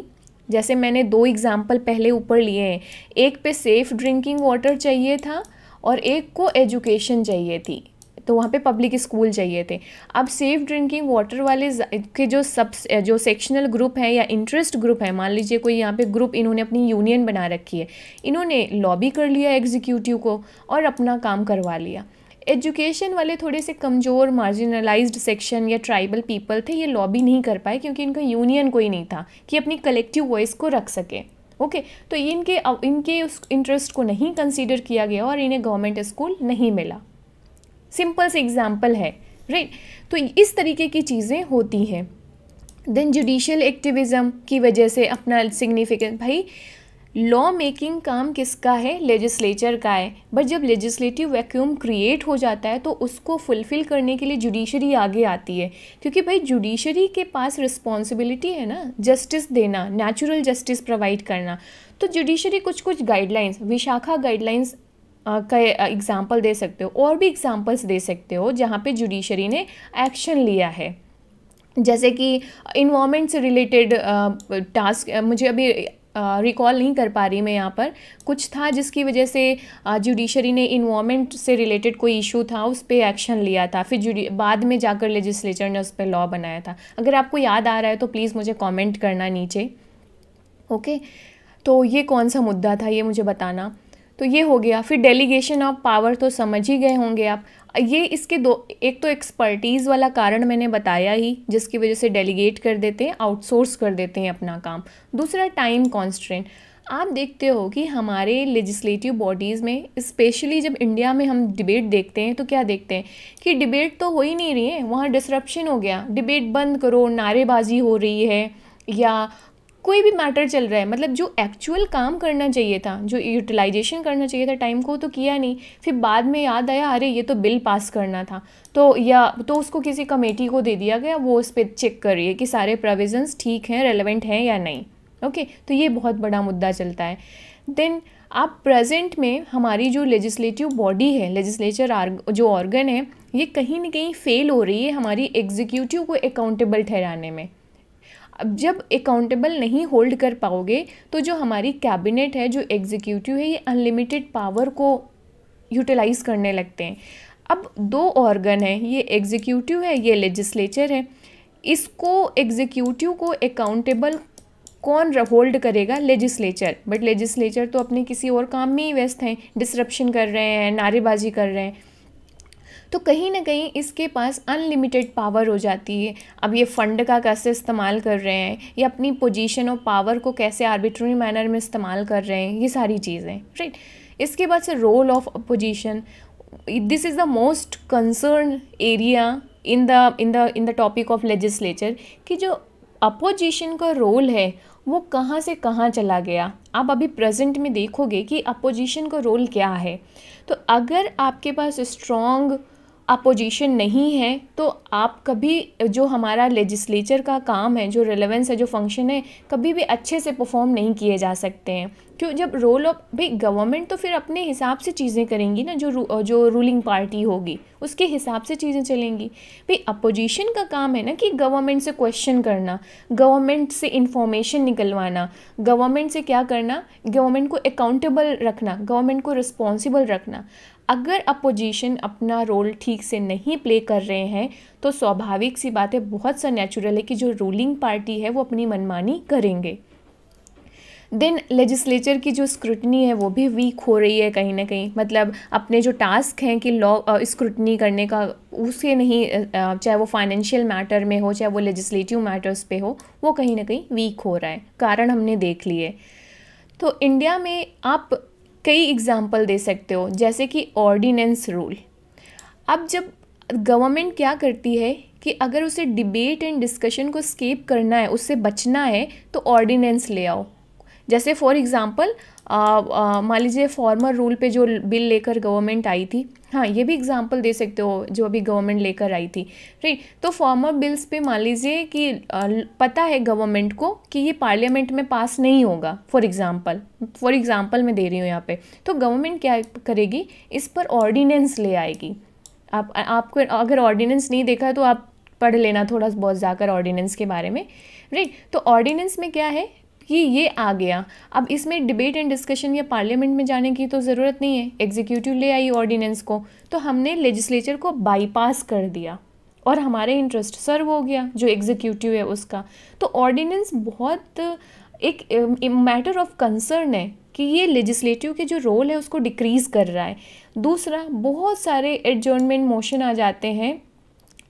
जैसे मैंने दो एग्ज़ाम्पल पहले ऊपर लिए हैं एक पे सेफ़ ड्रिंकिंग वाटर चाहिए था और एक को एजुकेशन चाहिए थी तो वहाँ पे पब्लिक स्कूल चाहिए थे अब सेफ़ ड्रिंकिंग वाटर वाले के जो सब जो सेक्शनल ग्रुप हैं या इंटरेस्ट ग्रुप है मान लीजिए कोई यहाँ पे ग्रुप इन्होंने अपनी यूनियन बना रखी है इन्होंने लॉबी कर लिया एग्जीक्यूटिव को और अपना काम करवा लिया एजुकेशन वाले थोड़े से कमज़ोर मार्जिनलाइज्ड सेक्शन या ट्राइबल पीपल थे ये लॉबी नहीं कर पाए क्योंकि इनका यूनियन कोई नहीं था कि अपनी कलेक्टिव वॉइस को रख सके ओके okay, तो इनके इनके उस इंटरेस्ट को नहीं कंसीडर किया गया और इन्हें गवर्नमेंट स्कूल नहीं मिला सिंपल से एग्जाम्पल है राइट तो इस तरीके की चीज़ें होती हैं देन जुडिशल एक्टिविज़म की वजह से अपना सिग्निफिकेंट भाई लॉ मेकिंग काम किसका है लेजिस्लेचर का है बट जब लेजिस्लेटिव वैक्यूम क्रिएट हो जाता है तो उसको फुलफ़िल करने के लिए जुडिशरी आगे आती है क्योंकि भाई जुडिशरी के पास रिस्पॉन्सिबिलिटी है ना जस्टिस देना नेचुरल जस्टिस प्रोवाइड करना तो जुडिशरी कुछ कुछ गाइडलाइंस विशाखा गाइडलाइंस का एग्ज़ाम्पल दे सकते हो और भी एग्ज़ाम्पल्स दे सकते हो जहाँ पे जुडिशरी ने एक्शन लिया है जैसे कि इन्वामेंट से रिलेटेड टास्क मुझे अभी रिकॉल नहीं कर पा रही मैं यहाँ पर कुछ था जिसकी वजह से जुडिशरी ने इन्वामेंट से रिलेटेड कोई इशू था उस पर एक्शन लिया था फिर जुडी बाद में जाकर लेजिस्लेचर ने उस पर लॉ बनाया था अगर आपको याद आ रहा है तो प्लीज़ मुझे कमेंट करना नीचे ओके तो ये कौन सा मुद्दा था ये मुझे बताना तो ये हो गया फिर डेलीगेशन ऑफ पावर तो समझ ही गए होंगे आप ये इसके दो एक तो एक्सपर्टीज़ वाला कारण मैंने बताया ही जिसकी वजह से डेलीगेट कर देते हैं आउटसोर्स कर देते हैं अपना काम दूसरा टाइम कॉन्स्टेंट आप देखते हो कि हमारे लेजिस्लेटिव बॉडीज़ में स्पेशली जब इंडिया में हम डिबेट देखते हैं तो क्या देखते हैं कि डिबेट तो हो ही नहीं रही है वहाँ डिसरप्शन हो गया डिबेट बंद करो नारेबाजी हो रही है या कोई भी मैटर चल रहा है मतलब जो एक्चुअल काम करना चाहिए था जो यूटिलाइजेशन करना चाहिए था टाइम को तो किया नहीं फिर बाद में याद आया अरे ये तो बिल पास करना था तो या तो उसको किसी कमेटी को दे दिया गया वो उस पर चेक करिए कि सारे प्रोविजंस ठीक हैं रेलिवेंट हैं या नहीं ओके okay, तो ये बहुत बड़ा मुद्दा चलता है देन आप प्रेजेंट में हमारी जो लेजिस्लेटिव बॉडी है लेजिस्लेचर जो ऑर्गन है ये कहीं ना कहीं फेल हो रही है हमारी एग्जीक्यूटिव को अकाउंटेबल ठहराने में अब जब अकाउंटेबल नहीं होल्ड कर पाओगे तो जो हमारी कैबिनेट है जो एग्जीक्यूटिव है ये अनलिमिटेड पावर को यूटिलाइज़ करने लगते हैं अब दो ऑर्गन हैं ये एग्जीक्यूटिव है ये लेजिस्लेचर है इसको एग्जीक्यूटिव को अकाउंटेबल कौन होल्ड करेगा लेजिस्लेचर बट लेजिस्लेचर तो अपने किसी और काम में ही व्यस्त हैं डिसरप्शन कर रहे हैं नारेबाजी कर रहे हैं तो कहीं ना कहीं इसके पास अनलिमिटेड पावर हो जाती है अब ये फ़ंड का कैसे इस्तेमाल कर रहे हैं या अपनी पोजीशन और पावर को कैसे आर्बिट्री मैनर में इस्तेमाल कर रहे हैं ये सारी चीज़ें राइट इसके बाद से role of opposition this is the most concern area in the in the in the topic of legislature कि जो अपोजिशन का रोल है वो कहाँ से कहाँ चला गया आप अभी प्रेजेंट में देखोगे कि अपोजिशन का रोल क्या है तो अगर आपके पास स्ट्रॉन्ग अपोजिशन नहीं है तो आप कभी जो हमारा लेजिस्लेचर का काम है जो रेलेवेंस है जो फंक्शन है कभी भी अच्छे से परफॉर्म नहीं किए जा सकते हैं क्यों जब रोल ऑफ भाई गवर्नमेंट तो फिर अपने हिसाब से चीज़ें करेंगी ना जो रू, जो रूलिंग पार्टी होगी उसके हिसाब से चीज़ें चलेंगी भाई अपोजिशन का काम है ना कि गवर्नमेंट से क्वेश्चन करना गवर्नमेंट से इंफॉर्मेशन निकलवाना गवर्नमेंट से क्या करना गवर्नमेंट को अकाउंटेबल रखना गवर्नमेंट को रिस्पॉन्सिबल रखना अगर अपोजिशन अपना रोल ठीक से नहीं प्ले कर रहे हैं तो स्वाभाविक सी बात है बहुत सा नेचुरल है कि जो रूलिंग पार्टी है वो अपनी मनमानी करेंगे देन लेजिस्लेचर की जो स्क्रूटनी है वो भी वीक हो रही है कहीं ना कहीं मतलब अपने जो टास्क हैं कि लॉ स्क्रूटनी करने का उसे नहीं चाहे वो फाइनेंशियल मैटर में हो चाहे वो लेजिस्लेटिव मैटर्स पे हो वो कहीं ना कहीं वीक हो रहा है कारण हमने देख लिए तो इंडिया में आप कई एग्ज़ाम्पल दे सकते हो जैसे कि ऑर्डिनेंस रूल अब जब गवर्नमेंट क्या करती है कि अगर उसे डिबेट एंड डिस्कशन को स्केप करना है उससे बचना है तो ऑर्डिनेंस ले आओ जैसे फॉर एग्ज़ाम्पल मान लीजिए फॉर्मर रूल पे जो बिल लेकर गवर्नमेंट आई थी हाँ ये भी एग्जाम्पल दे सकते हो जो अभी गवर्नमेंट लेकर आई थी राइट तो फॉर्मर बिल्स पे मान लीजिए कि आ, पता है गवर्नमेंट को कि ये पार्लियामेंट में पास नहीं होगा फॉर एग्जाम्पल फॉर एग्जाम्पल मैं दे रही हूँ यहाँ पे तो गवर्नमेंट क्या करेगी इस पर ऑर्डिनेंस ले आएगी आप आपको अगर ऑर्डिनेंस नहीं देखा तो आप पढ़ लेना थोड़ा बहुत जाकर ऑर्डिनेंस के बारे में राइट तो ऑर्डिनेंस में क्या है कि ये आ गया अब इसमें डिबेट एंड डिस्कशन या पार्लियामेंट में जाने की तो ज़रूरत नहीं है एग्जीक्यूटिव ले आई ऑर्डिनेंस को तो हमने लेजिस्लेचर को बाईपास कर दिया और हमारे इंटरेस्ट सर्व हो गया जो एग्जीक्यूटिव है उसका तो ऑर्डिनेंस बहुत एक मैटर ऑफ कंसर्न है कि ये लेजिस्लेटिव के जो रोल है उसको डिक्रीज़ कर रहा है दूसरा बहुत सारे एडजर्नमेंट मोशन आ जाते हैं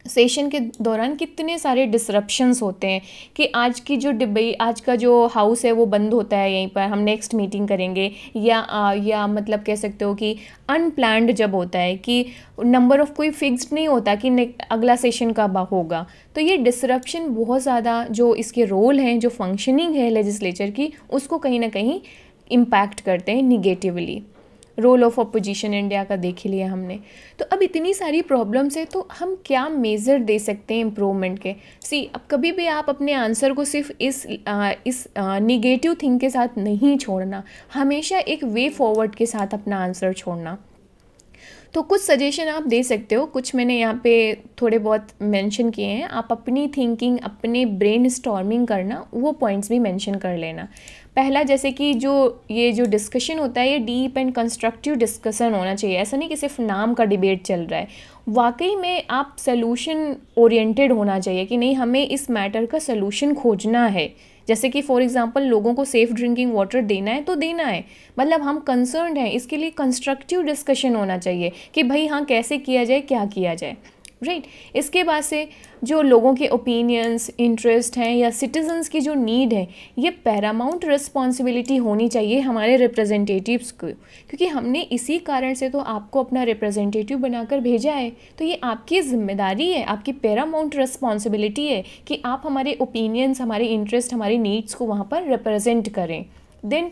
सेशन के दौरान कितने सारे डिसरप्शंस होते हैं कि आज की जो डिबेट आज का जो हाउस है वो बंद होता है यहीं पर हम नेक्स्ट मीटिंग करेंगे या आ, या मतलब कह सकते हो कि अनप्लान्ड जब होता है कि नंबर ऑफ़ कोई फिक्स्ड नहीं होता कि अगला सेशन कब होगा तो ये डिसरप्शन बहुत ज़्यादा जो इसके रोल हैं जो फंक्शनिंग है लेजिस्लेचर की उसको कहीं ना कहीं इम्पैक्ट करते हैं negatively role of opposition India का देख लिया हमने तो अब इतनी सारी प्रॉब्लम्स है तो हम क्या मेज़र दे सकते हैं इम्प्रूवमेंट के सी अब कभी भी आप अपने आंसर को सिर्फ इस आ, इस निगेटिव थिंग के साथ नहीं छोड़ना हमेशा एक वे फॉरवर्ड के साथ अपना आंसर छोड़ना तो कुछ सजेशन आप दे सकते हो कुछ मैंने यहाँ पे थोड़े बहुत मेंशन किए हैं आप अपनी थिंकिंग अपने ब्रेन स्टॉर्मिंग करना वो पॉइंट्स भी मेंशन कर लेना पहला जैसे कि जो ये जो डिस्कशन होता है ये डीप एंड कंस्ट्रक्टिव डिस्कशन होना चाहिए ऐसा नहीं कि सिर्फ नाम का डिबेट चल रहा है वाकई में आप सोल्यूशन ओरिएंटेड होना चाहिए कि नहीं हमें इस मैटर का सोल्यूशन खोजना है जैसे कि फॉर एग्जांपल लोगों को सेफ़ ड्रिंकिंग वाटर देना है तो देना है मतलब हम कंसर्न हैं इसके लिए कंस्ट्रक्टिव डिस्कशन होना चाहिए कि भाई हाँ कैसे किया जाए क्या किया जाए राइट right? इसके बाद से जो लोगों के ओपिनियंस इंटरेस्ट हैं या सिटीजन्स की जो नीड है ये पैरामाउंट रिस्पॉन्सिबिलिटी होनी चाहिए हमारे रिप्रेजेंटेटिव्स को क्योंकि हमने इसी कारण से तो आपको अपना रिप्रेजेंटेटिव बनाकर भेजा है तो ये आपकी जिम्मेदारी है आपकी पैरामाउंट रिस्पॉन्सिबिलिटी है कि आप हमारे ओपिनियंस हमारे इंटरेस्ट हमारी नीड्स को वहाँ पर रिप्रजेंट करें देन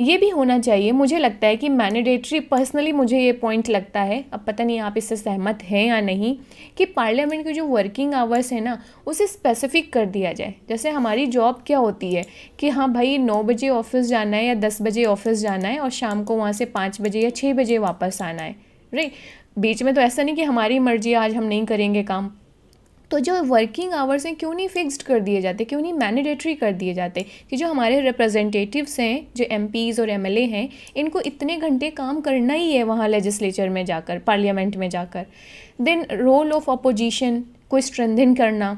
ये भी होना चाहिए मुझे लगता है कि मैंडेटरी पर्सनली मुझे ये पॉइंट लगता है अब पता नहीं आप इससे सहमत हैं या नहीं कि पार्लियामेंट के जो वर्किंग आवर्स है ना उसे स्पेसिफिक कर दिया जाए जैसे हमारी जॉब क्या होती है कि हाँ भाई नौ बजे ऑफिस जाना है या दस बजे ऑफिस जाना है और शाम को वहाँ से पाँच बजे या छः बजे वापस आना है राइट बीच में तो ऐसा नहीं कि हमारी मर्जी आज हम नहीं करेंगे काम तो जो वर्किंग आवर्स हैं क्यों नहीं फिक्स्ड कर दिए जाते क्यों नहीं मैंडेटरी कर दिए जाते कि जो हमारे रिप्रेजेंटेटिव्स हैं जो एम और एम हैं इनको इतने घंटे काम करना ही है वहाँ लेजिस्लेचर में जाकर पार्लियामेंट में जाकर देन रोल ऑफ अपोजिशन को स्ट्रेंथन करना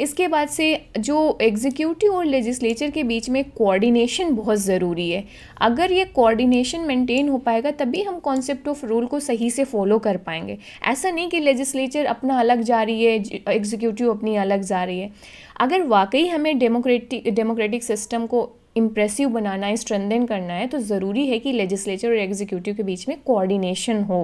इसके बाद से जो एग्जीक्यूटिव और लेजिस्लेचर के बीच में कोऑर्डिनेशन बहुत ज़रूरी है अगर ये कोऑर्डिनेशन मेंटेन हो पाएगा तभी हम कॉन्सेप्ट ऑफ रूल को सही से फॉलो कर पाएंगे ऐसा नहीं कि लेजिस्लेचर अपना अलग जा रही है एग्जीक्यूटिव अपनी अलग जा रही है अगर वाकई हमें डेमोक्रेटिक डेमोक्रेटिक सिस्टम को इम्प्रेसिव बनाना है स्ट्रेंदन करना है तो ज़रूरी है कि लेजिस्लेचर और एग्जीक्यूटिव के बीच में कोऑर्डिनेशन हो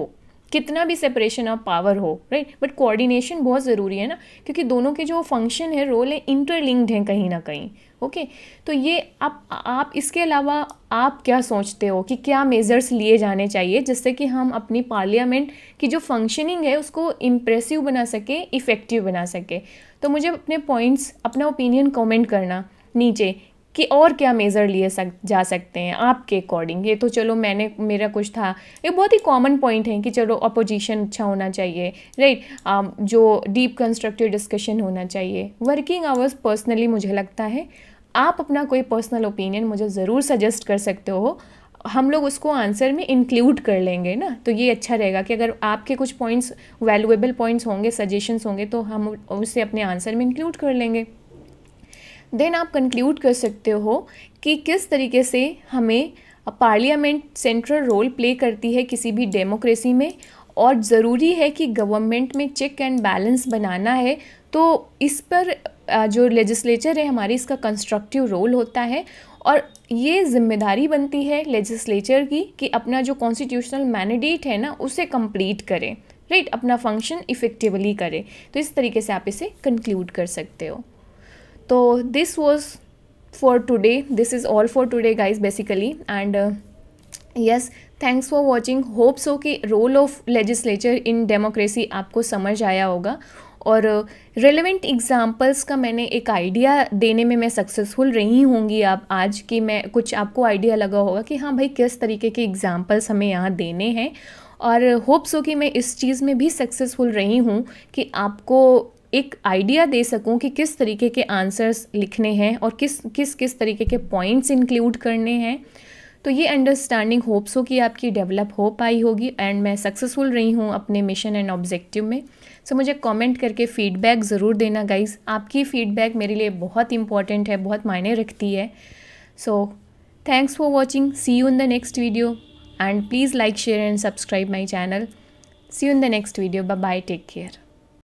कितना भी सेपरेशन ऑफ पावर हो राइट बट कोऑर्डिनेशन बहुत ज़रूरी है ना क्योंकि दोनों के जो फंक्शन है रोल है इंटरलिंक्ड हैं कहीं ना कहीं ओके okay? तो ये आप आप इसके अलावा आप क्या सोचते हो कि क्या मेज़र्स लिए जाने चाहिए जिससे कि हम अपनी पार्लियामेंट की जो फंक्शनिंग है उसको इम्प्रेसिव बना सके इफ़ेक्टिव बना सके तो मुझे अपने पॉइंट्स अपना ओपिनियन कमेंट करना नीचे कि और क्या मेज़र लिए सक जा सकते हैं आपके अकॉर्डिंग ये तो चलो मैंने मेरा कुछ था ये बहुत ही कॉमन पॉइंट है कि चलो अपोजिशन अच्छा होना चाहिए राइट um, जो डीप कंस्ट्रक्टिव डिस्कशन होना चाहिए वर्किंग आवर्स पर्सनली मुझे लगता है आप अपना कोई पर्सनल ओपिनियन मुझे ज़रूर सजेस्ट कर सकते हो हम लोग उसको आंसर में इंक्लूड कर लेंगे ना तो ये अच्छा रहेगा कि अगर आपके कुछ पॉइंट्स वैल्यूएबल पॉइंट्स होंगे सजेशंस होंगे तो हम उसे अपने आंसर में इंक्लूड कर लेंगे देन आप कंक्लूड कर सकते हो कि किस तरीके से हमें पार्लियामेंट सेंट्रल रोल प्ले करती है किसी भी डेमोक्रेसी में और ज़रूरी है कि गवर्नमेंट में चेक एंड बैलेंस बनाना है तो इस पर जो लेजिस्लेचर है हमारी इसका कंस्ट्रक्टिव रोल होता है और ये जिम्मेदारी बनती है लेजिस्लेचर की कि अपना जो कॉन्स्टिट्यूशनल मैंडेट है ना उसे कंप्लीट करें राइट अपना फंक्शन इफ़ेक्टिवली करें तो इस तरीके से आप इसे कंक्लूड कर सकते हो तो this was for today this is all for today guys basically and yes thanks for watching hope so कि role of legislature in democracy आपको समझ आया होगा और रेलिवेंट uh, एग्जाम्पल्स का मैंने एक आइडिया देने में मैं सक्सेसफुल रही होंगी आप आज कि मैं कुछ आपको आइडिया लगा होगा कि हाँ भाई किस तरीके के एग्ज़ाम्पल्स हमें यहाँ देने हैं और होप्स uh, हो कि मैं इस चीज़ में भी सक्सेसफुल रही हूँ कि आपको एक आइडिया दे सकूं कि किस तरीके के आंसर्स लिखने हैं और किस किस किस तरीके के पॉइंट्स इंक्लूड करने हैं तो ये अंडरस्टैंडिंग होप्स हो कि आपकी डेवलप हो पाई होगी एंड मैं सक्सेसफुल रही हूँ अपने मिशन एंड ऑब्जेक्टिव में सो so, मुझे कमेंट करके फ़ीडबैक ज़रूर देना गाइज आपकी फ़ीडबैक मेरे लिए बहुत इंपॉर्टेंट है बहुत मायने रखती है so thanks for watching see you in the next video and please like share and subscribe my channel see you in the next video bye bye take care